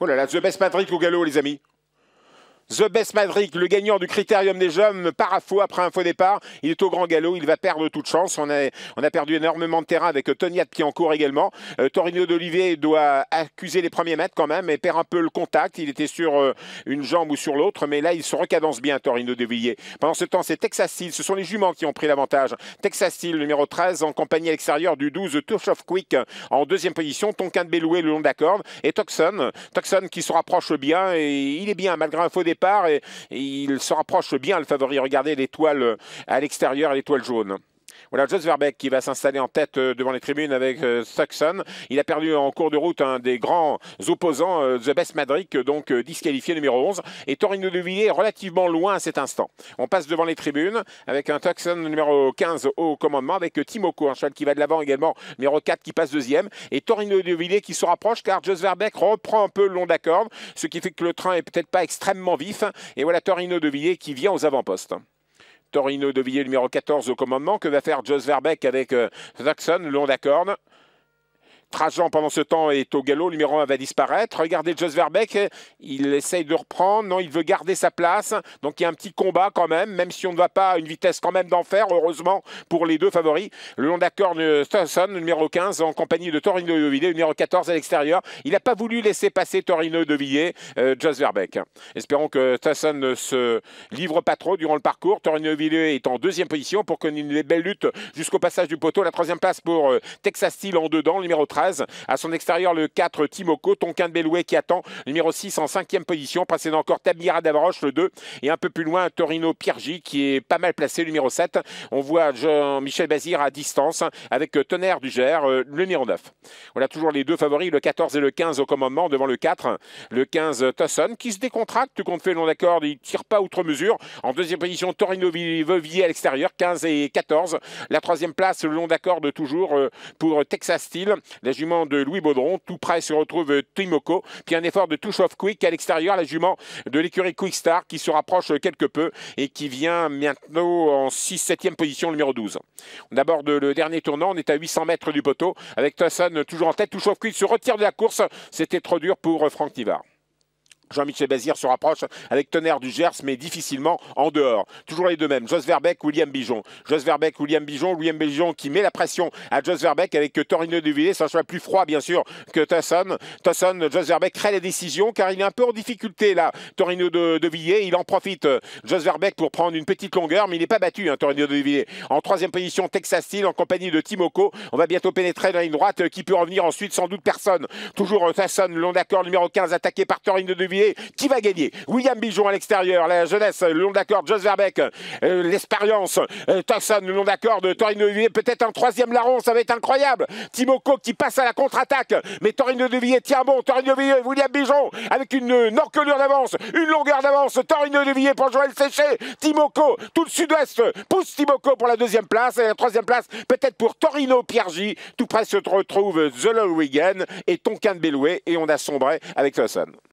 Oh là là, The Best Patrick au galop, les amis. The Best Maverick, le gagnant du Critérium des Jeunes, part après un faux départ. Il est au grand galop, il va perdre toute chance. On a, on a perdu énormément de terrain avec qui euh, en court également. Euh, Torino d'Olivier doit accuser les premiers mètres quand même et perd un peu le contact. Il était sur euh, une jambe ou sur l'autre, mais là il se recadence bien Torino d'Olivier. Pendant ce temps, c'est Texas Steel. ce sont les juments qui ont pris l'avantage. Texas Steel, numéro 13, en compagnie à l'extérieur du 12, Touch of Quick en deuxième position. Tonkin de Belloué le long de la corde et Toxon. Toxon qui se rapproche bien et il est bien malgré un faux départ et, et il se rapproche bien le favori. Regardez l'étoile euh, à l'extérieur, l'étoile jaune. Voilà Jos Verbeck qui va s'installer en tête euh, devant les tribunes avec euh, Saxon. Il a perdu en cours de route un des grands opposants, euh, The Best Madrid, donc disqualifié numéro 11. Et Torino de relativement loin à cet instant. On passe devant les tribunes avec un Tucson numéro 15 au commandement avec Timoko, un cheval qui va de l'avant également, numéro 4 qui passe deuxième. Et Torino de qui se rapproche car Jos Verbeck reprend un peu le long de ce qui fait que le train est peut-être pas extrêmement vif. Et voilà Torino de qui vient aux avant-postes. Torino de Villiers, numéro 14 au commandement. Que va faire Jos Verbeck avec Jackson, euh, le long pendant ce temps est au galop, numéro 1 va disparaître. Regardez Jos Verbeck, il essaye de reprendre, non, il veut garder sa place. Donc il y a un petit combat quand même, même si on ne va pas à une vitesse quand même d'enfer, heureusement pour les deux favoris. Le long d'accord Stasson, euh, numéro 15, en compagnie de Torino de numéro 14 à l'extérieur. Il n'a pas voulu laisser passer Torino de euh, Joss Verbeck. Espérons que Stasson ne se livre pas trop durant le parcours. Torino Villé est en deuxième position pour qu'on ait une belle lutte jusqu'au passage du poteau. La troisième place pour euh, Texas Steel en dedans, numéro 13. À son extérieur, le 4, Timoko. Tonkin de Bellouet qui attend, numéro 6 en 5e position. Précédent encore Tabira Davroche, le 2. Et un peu plus loin, Torino Piergi qui est pas mal placé, numéro 7. On voit Jean-Michel Bazir à distance avec euh, Tonnerre du euh, le numéro 9. Voilà toujours les deux favoris, le 14 et le 15 au commandement devant le 4. Le 15, Tosson qui se décontracte compte fait le long d'accord, il tire pas outre mesure. En deuxième position, Torino Vevier à l'extérieur, 15 et 14. La troisième place, le long d'accord de toujours euh, pour Texas Steel. La jument de Louis Baudron. Tout près se retrouve Timoko. Puis un effort de Touch of Quick à l'extérieur, la jument de l'écurie Quickstar qui se rapproche quelque peu et qui vient maintenant en 6-7e position, numéro 12. On aborde le dernier tournant. On est à 800 mètres du poteau avec Tassan toujours en tête. Touch of Quick se retire de la course. C'était trop dur pour Franck Tivard. Jean-Michel Bazir se rapproche avec Tonnerre du Gers, mais difficilement en dehors. Toujours les deux mêmes, Jos Verbeck, William Bijon. Jos Verbeck, William Bijon. William Bijon qui met la pression à Jos Verbeck avec Torino de Villiers. Ça soit plus froid, bien sûr, que Tasson. Tasson, Jos Verbeck crée la décision car il est un peu en difficulté là. Torino de, de Villiers, il en profite. Jos Verbeck pour prendre une petite longueur, mais il n'est pas battu, hein, Torino de Villiers. En troisième position, Texas Steel en compagnie de Timoko. On va bientôt pénétrer dans une droite euh, qui peut revenir ensuite, sans doute personne. Toujours euh, Tasson, long d'accord numéro 15, attaqué par Torino de Villiers. Qui va gagner William Bijon à l'extérieur, la jeunesse, le long d'accord, Joss Verbeck, euh, l'expérience, euh, le long d'accord Torino Devilliers, peut-être un troisième larron, ça va être incroyable. Timoko qui passe à la contre-attaque, mais Torino Devilliers tient bon, Torino Devilliers, William Bijon avec une, euh, encolure d'avance, une longueur d'avance, Torino Devilliers pour Joël Séché, Timoko, tout le sud-ouest, pousse Timoko pour la deuxième place, et la troisième place peut-être pour Torino Piergi, tout près se retrouve The Wigan et Tonkin de Belloué, et on a sombré avec Thompson.